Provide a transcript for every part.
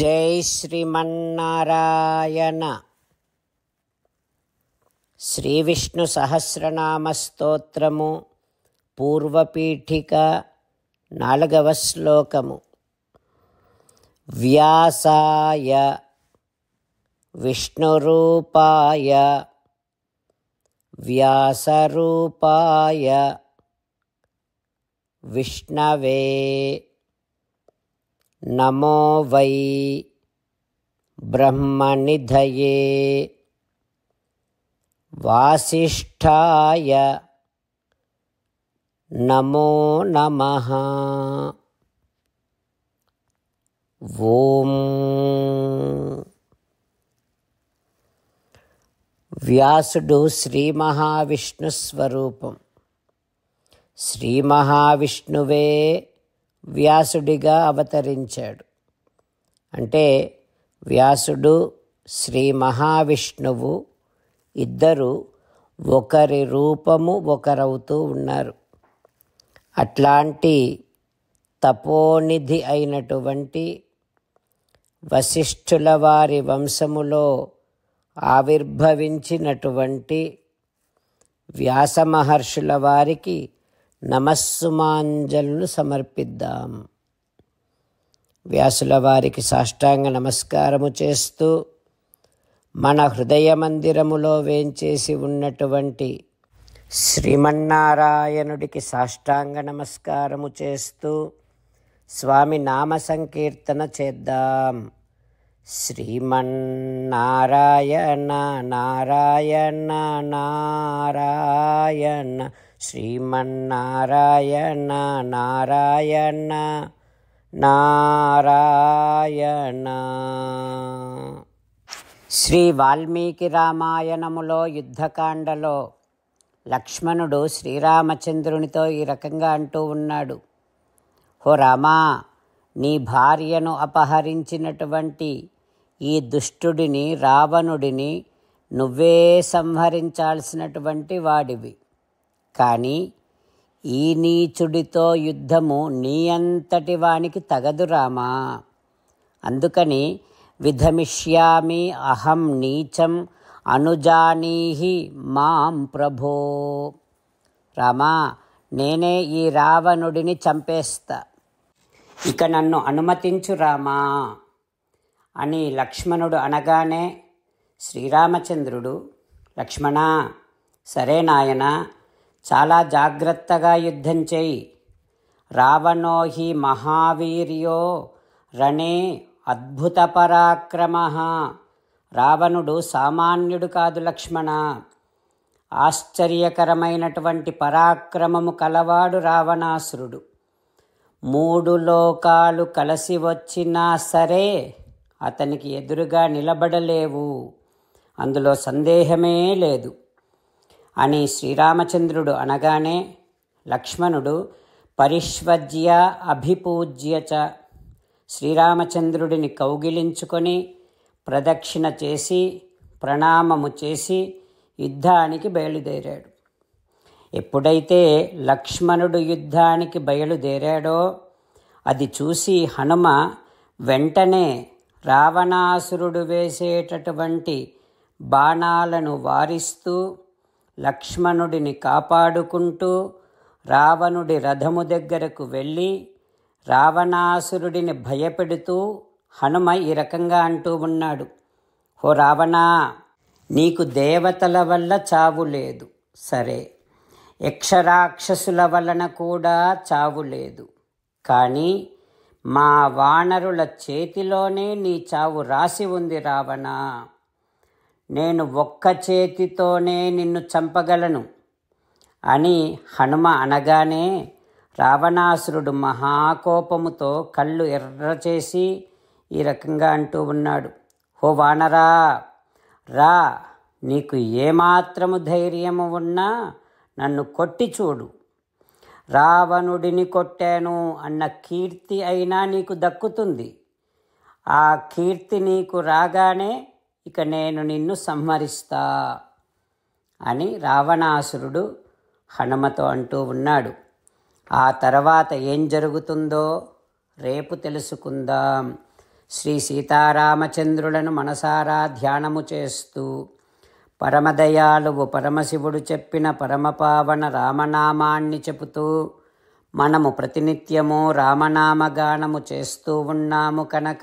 జై శ్రీమన్నారాయణ శ్రీ విష్ణు సహస్రనామ స్తోత్రము పూర్వపీఠిక నాలుగవ శ్లోకము వ్యాసాయ విష్ణురూపాయ వ్యాసరూపాయ విష్ణవే नमो वै ब्रह्मनिधये वासिष्ठाय नमो नमः ॐ వ్యాసుడు శ్రీ మహావిష్ణుస్వరూపం శ్రీ మహావిష్ణువే వ్యాసుడిగా అవతరించాడు అంటే వ్యాసుడు శ్రీ మహావిష్ణువు ఇద్దరు ఒకరి రూపము ఒకరవుతూ ఉన్నారు అట్లాంటి తపోనిధి అయినటువంటి వశిష్ఠుల వారి వంశములో ఆవిర్భవించినటువంటి వ్యాసమహర్షుల వారికి నమస్సుమాంజలు సమర్పిద్దాం వ్యాసుల వారికి సాష్టాంగ నమస్కారము చేస్తూ మన హృదయ మందిరములో వేంచేసి ఉన్నటువంటి శ్రీమన్నారాయణుడికి సాష్టాంగ నమస్కారము చేస్తూ స్వామి నామ సంకీర్తన చేద్దాం శ్రీమన్నారాయణ నారాయణ నారాయణ శ్రీమన్నారాయణ నారాయణ నారాయణ శ్రీ వాల్మీకి రామాయణములో యుద్ధకాండలో లక్ష్మణుడు శ్రీరామచంద్రునితో ఈ రకంగా అంటూ ఉన్నాడు హో రామా నీ భార్యను అపహరించినటువంటి ఈ దుష్టుడిని రావణుడిని నువ్వే సంహరించాల్సినటువంటి వాడివి కానీ ఈ నీచుడితో యుద్ధము నీ అంతటి వానికి తగదు రామా అందుకని విధమిష్యామి అహం నీచం అనుజానీహి మాం ప్రభో రామా నేనే ఈ రావణుడిని చంపేస్తా ఇక నన్ను అనుమతించు రామా అని లక్ష్మణుడు అనగానే శ్రీరామచంద్రుడు లక్ష్మణ సరే నాయనా చాలా జాగ్రత్తగా యుద్ధం చేయి రావణో హి మహావీర్యో రణే అద్భుత పరాక్రమ రావణుడు సామాన్యుడు కాదు లక్ష్మణ ఆశ్చర్యకరమైనటువంటి పరాక్రమము కలవాడు రావణాసురుడు మూడు లోకాలు కలిసి వచ్చినా సరే అతనికి ఎదురుగా నిలబడలేవు అందులో సందేహమే లేదు అని శ్రీరామచంద్రుడు అనగానే లక్ష్మణుడు పరిష్వజ్య అభిపూజ్య చ శ్రీరామచంద్రుడిని కౌగిలించుకొని ప్రదక్షిణ చేసి ప్రణామము చేసి యుద్ధానికి బయలుదేరాడు ఎప్పుడైతే లక్ష్మణుడు యుద్ధానికి బయలుదేరాడో అది చూసి హనుమ వెంటనే రావణాసురుడు వేసేటటువంటి బాణాలను వారిస్తూ లక్ష్మణుడిని కాపాడుకుంటూ రావణుడి రథము దగ్గరకు వెళ్ళి రావణాసురుడిని భయపెడుతూ హనుమ ఈ రకంగా అంటూ ఉన్నాడు ఓ రావణా నీకు దేవతల వల్ల చావు లేదు సరే యక్షరాక్షసుల వలన కూడా చావు లేదు కానీ మా వానరుల చేతిలోనే నీ చావు రాసి ఉంది రావణా నేను ఒక్క చేతితోనే నిన్ను చంపగలను అని హనుమ అనగానే రావణాసురుడు మహాకోపముతో కళ్ళు ఎర్ర చేసి ఈ రకంగా అంటూ ఉన్నాడు హో వానరా రా నీకు ఏమాత్రము ధైర్యము ఉన్నా నన్ను కొట్టి చూడు రావణుడిని కొట్టాను అన్న కీర్తి అయినా నీకు దక్కుతుంది ఆ కీర్తి నీకు రాగానే ఇక నేను నిన్ను సంహరిస్తా అని రావణాసురుడు హనుమతో అంటూ ఉన్నాడు ఆ తర్వాత ఏం జరుగుతుందో రేపు తెలుసుకుందాం శ్రీ సీతారామచంద్రులను మనసారా ధ్యానము చేస్తూ పరమదయాలువు పరమశివుడు చెప్పిన పరమపావన రామనామాన్ని చెబుతూ మనము ప్రతినిత్యము రామనామగానము చేస్తూ ఉన్నాము కనుక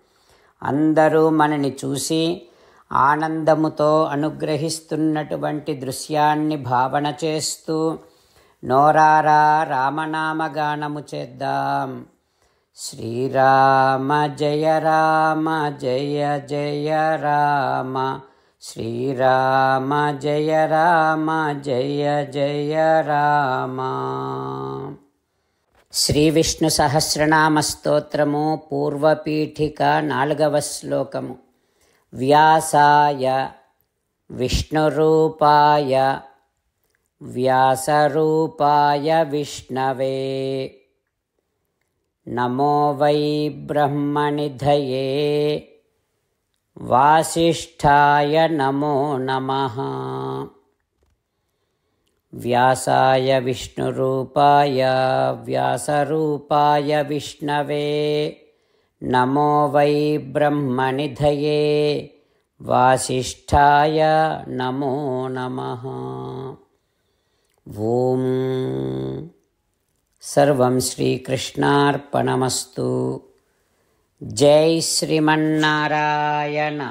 అందరూ మనని చూసి ఆనందముతో అనుగ్రహిస్తున్నటువంటి దృశ్యాన్ని భావన చేస్తూ నోరారా రామనామగానము చేద్దాం శ్రీరామ జయ రామ జయ జయ రామ శ్రీరామ జయ రామ జయ జయ రామ श्रीविष्णुसहस्रनामस्तोत्रमु पूर्वपीठिकानाल्गवश्लोकमु व्यासाय विष्णुरूपाय व्यासरूपाय विष्णवे नमो वै ब्रह्मनिधये वासिष्ठाय नमो नमः व्यासाय विष्णुरूपाय व्यासरूपाय विष्णवे नमो वै ब्रह्मनिधये वासिष्ठाय नमो नमः ॐ सर्वं श्रीकृष्णार्पणमस्तु जै श्रीमन्नारायण